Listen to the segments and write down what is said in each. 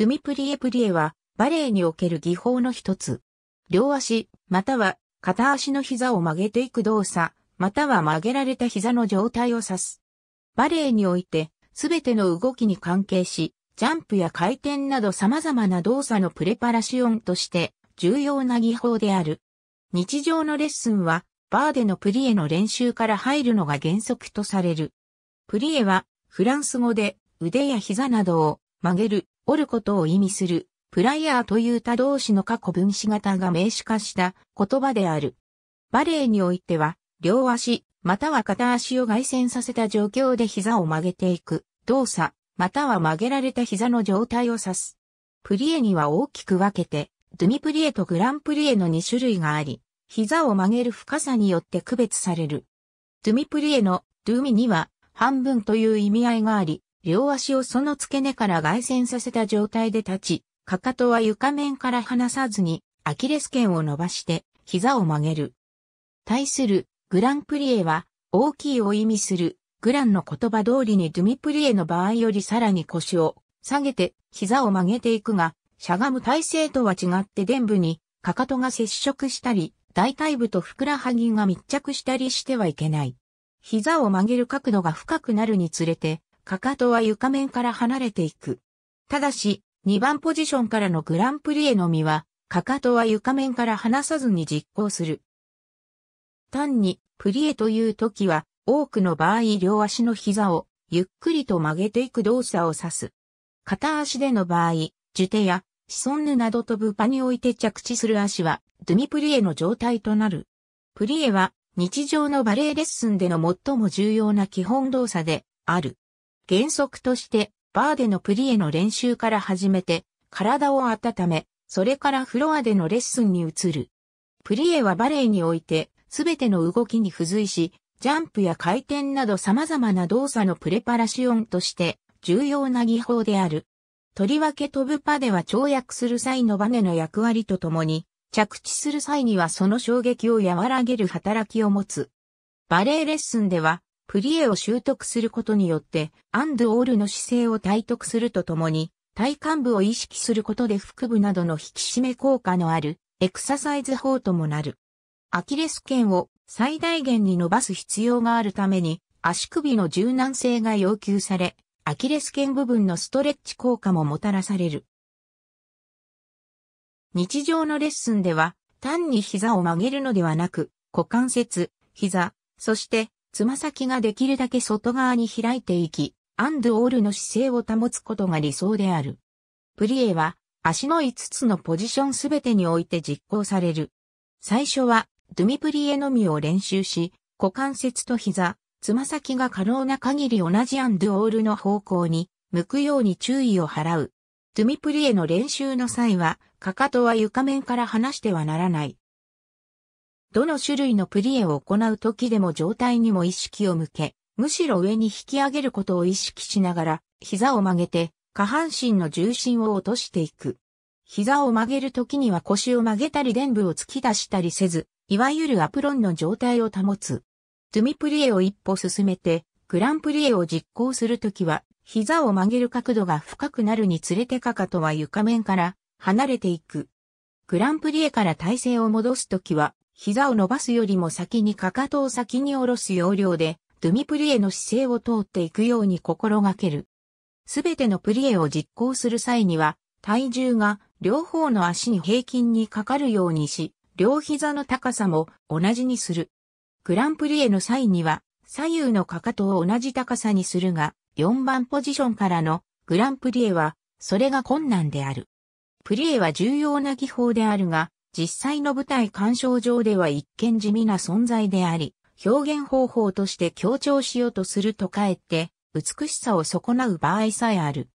ドゥミプリエプリエは、バレエにおける技法の一つ。両足、または片足の膝を曲げていく動作、または曲げられた膝の状態を指す。バレエにおいて、すべての動きに関係し、ジャンプや回転など様々な動作のプレパラシオンとして重要な技法である。日常のレッスンは、バーでのプリエの練習から入るのが原則とされる。プリエは、フランス語で腕や膝などを曲げる、折ることを意味する、プライヤーという他動詞の過去分詞型が名詞化した言葉である。バレエにおいては、両足、または片足を外旋させた状況で膝を曲げていく、動作、または曲げられた膝の状態を指す。プリエには大きく分けて、ドゥミプリエとグランプリエの2種類があり、膝を曲げる深さによって区別される。ドゥミプリエのドゥミには半分という意味合いがあり、両足をその付け根から外旋させた状態で立ち、かかとは床面から離さずに、アキレス腱を伸ばして、膝を曲げる。対する、グランプリエは、大きいを意味する、グランの言葉通りにドゥミプリエの場合よりさらに腰を下げて、膝を曲げていくが、しゃがむ体勢とは違って伝部に、かかとが接触したり、大腿部とふくらはぎが密着したりしてはいけない。膝を曲げる角度が深くなるにつれて、かかとは床面から離れていく。ただし、2番ポジションからのグランプリへのみは、かかとは床面から離さずに実行する。単に、プリエという時は、多くの場合両足の膝を、ゆっくりと曲げていく動作を指す。片足での場合、受手や、シソンヌなど飛ぶ場に置いて着地する足は、ドゥミプリエの状態となる。プリエは、日常のバレエレッスンでの最も重要な基本動作で、ある。原則として、バーでのプリエの練習から始めて、体を温め、それからフロアでのレッスンに移る。プリエはバレエにおいて、すべての動きに付随し、ジャンプや回転など様々な動作のプレパラシオンとして、重要な技法である。とりわけ飛ぶパでは跳躍する際のバネの役割とともに、着地する際にはその衝撃を和らげる働きを持つ。バレエレッスンでは、プリエを習得することによって、アンドオールの姿勢を体得するとともに、体幹部を意識することで腹部などの引き締め効果のある、エクササイズ法ともなる。アキレス腱を最大限に伸ばす必要があるために、足首の柔軟性が要求され、アキレス腱部分のストレッチ効果ももたらされる。日常のレッスンでは、単に膝を曲げるのではなく、股関節、膝、そしてつま先ができるだけ外側に開いていき、アンドオールの姿勢を保つことが理想である。プリエは、足の5つのポジションすべてにおいて実行される。最初は、ドゥミプリエのみを練習し、股関節と膝、つま先が可能な限り同じアンドオールの方向に、向くように注意を払う。ドゥミプリエの練習の際は、かかとは床面から離してはならない。どの種類のプリエを行う時でも状態にも意識を向け、むしろ上に引き上げることを意識しながら、膝を曲げて、下半身の重心を落としていく。膝を曲げる時には腰を曲げたり臀部を突き出したりせず、いわゆるアプロンの状態を保つ。トゥミプリエを一歩進めて、グランプリエを実行するときは、膝を曲げる角度が深くなるにつれてかかとは床面から離れていく。グランプリエから体勢を戻すときは、膝を伸ばすよりも先にかかとを先に下ろす要領で、ドゥミプリエの姿勢を通っていくように心がける。すべてのプリエを実行する際には、体重が両方の足に平均にかかるようにし、両膝の高さも同じにする。グランプリエの際には、左右のかかとを同じ高さにするが、4番ポジションからのグランプリエは、それが困難である。プリエは重要な技法であるが、実際の舞台鑑賞上では一見地味な存在であり、表現方法として強調しようとするとかえって、美しさを損なう場合さえある。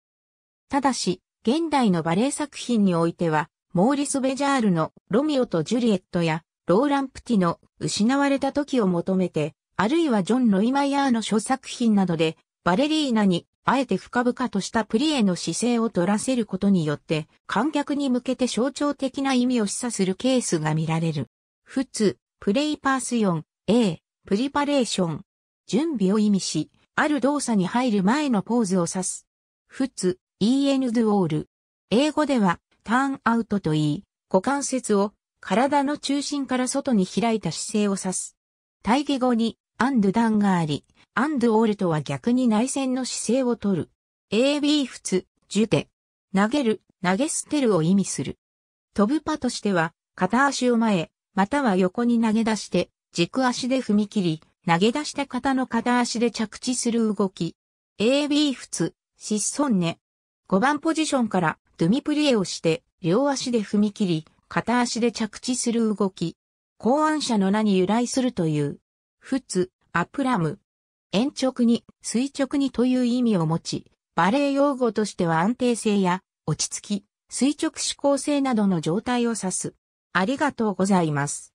ただし、現代のバレエ作品においては、モーリス・ベジャールのロミオとジュリエットや、ローラン・プティの失われた時を求めて、あるいはジョン・ロイマイヤーの諸作品などで、バレリーナにあえて深々としたプリエの姿勢を取らせることによって、観客に向けて象徴的な意味を示唆するケースが見られる。普通、プレイパース 4A、プリパレーション。準備を意味し、ある動作に入る前のポーズを指す。普通、en d o l 英語では、ターンアウトと言い、股関節を体の中心から外に開いた姿勢を指す。対義語に、アンドダンがあり、アンド・オルトは逆に内戦の姿勢をとる。AB 仏、ジュテ。投げる、投げ捨てるを意味する。飛ぶパとしては、片足を前、または横に投げ出して、軸足で踏み切り、投げ出した方の片足で着地する動き。AB 仏、シッソンネ。5番ポジションから、ドゥミプリエをして、両足で踏み切り、片足で着地する動き。考案者の名に由来するという。仏、アプラム。延直に、垂直にという意味を持ち、バレエ用語としては安定性や落ち着き、垂直思考性などの状態を指す。ありがとうございます。